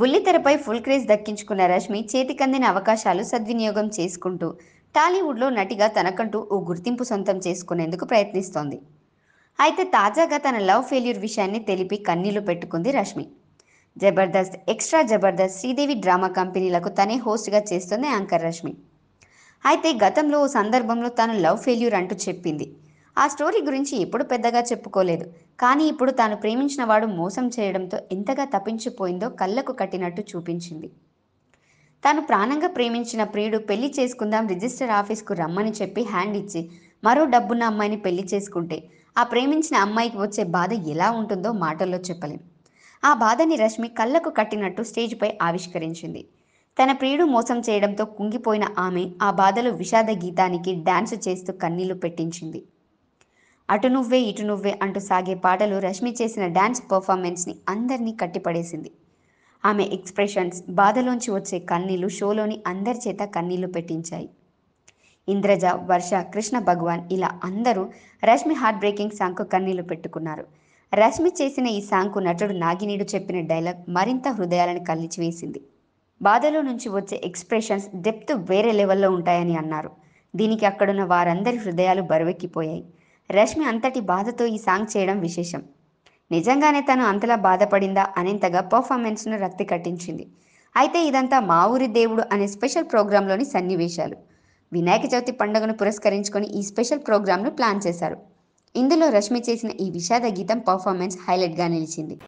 బుల్లితెరపై full craze దక్కించుకున్న రష్మి చేతికందిన అవకాశాలు సద్వినియోగం చేసుకుంటూ టాలీవుడ్లో నటిగా తనకంటూ ఓ గుర్తింపు సొంతం చేసుకునేందుకు ప్రయత్నిస్తోంది అయితే తాజాగా తన లవ్ ఫెయిల్యూర్ విషయాన్ని తెలిపి కన్నీళ్లు పెట్టుకుంది రష్మి జబర్దస్త్ ఎక్స్ట్రా జబర్దస్త్ శ్రీదేవి డ్రామా కంపెనీలకు తనే హోస్ట్గా చేస్తుంది యాంకర్ రష్మి అయితే గతంలో ఓ సందర్భంలో తాను లవ్ ఫెయిల్యూర్ అంటూ చెప్పింది ఆ స్టోరీ గురించి ఎప్పుడు పెద్దగా చెప్పుకోలేదు కానీ ఇప్పుడు తాను ప్రేమించిన వాడు మోసం చేయడంతో ఎంతగా తప్పించిపోయిందో కళ్ళకు కట్టినట్టు చూపించింది తాను ప్రాణంగా ప్రేమించిన ప్రియుడు పెళ్లి చేసుకుందాం రిజిస్టర్ ఆఫీస్కు రమ్మని చెప్పి హ్యాండ్ ఇచ్చి మరో డబ్బున్న అమ్మాయిని పెళ్లి చేసుకుంటే ఆ ప్రేమించిన అమ్మాయికి వచ్చే బాధ ఎలా ఉంటుందో మాటల్లో చెప్పలేం ఆ బాధని రష్మి కళ్ళకు కట్టినట్టు స్టేజ్పై ఆవిష్కరించింది తన ప్రియుడు మోసం చేయడంతో కుంగిపోయిన ఆమె ఆ బాధలో విషాద గీతానికి డాన్స్ చేస్తూ కన్నీళ్లు పెట్టించింది అటు నువ్వే ఇటు నువ్వే అంటూ సాగే పాటలు రష్మి చేసిన డ్యాన్స్ పర్ఫార్మెన్స్ని అందరినీ కట్టిపడేసింది ఆమె ఎక్స్ప్రెషన్స్ బాధలోంచి వచ్చే కన్నీళ్లు షోలోని అందరి చేత కన్నీళ్లు పెట్టించాయి ఇంద్రజ వర్ష కృష్ణ భగవాన్ ఇలా అందరూ రష్మి హార్ట్ బ్రేకింగ్ సాంగ్కు కన్నీళ్లు పెట్టుకున్నారు రష్మి చేసిన ఈ సాంగ్కు నటుడు నాగినీడు చెప్పిన డైలాగ్ మరింత హృదయాలను కలిచివేసింది బాధలో నుంచి వచ్చే ఎక్స్ప్రెషన్స్ డెప్త్ వేరే లెవెల్లో ఉంటాయని అన్నారు దీనికి అక్కడున్న వారందరి హృదయాలు బరువెక్కిపోయాయి రష్మి అంతటి బాధతో ఈ సాంగ్ చేయడం విశేషం నిజంగానే తను అంతలా బాధపడిందా అనేంతగా పర్ఫార్మెన్స్ను రక్తి కట్టించింది అయితే ఇదంతా మా ఊరి దేవుడు అనే స్పెషల్ ప్రోగ్రాంలోని సన్నివేశాలు వినాయక చవితి పండుగను పురస్కరించుకొని ఈ స్పెషల్ ప్రోగ్రాంను ప్లాన్ చేశారు ఇందులో రష్మి చేసిన ఈ విషాద గీతం పర్ఫార్మెన్స్ హైలైట్గా నిలిచింది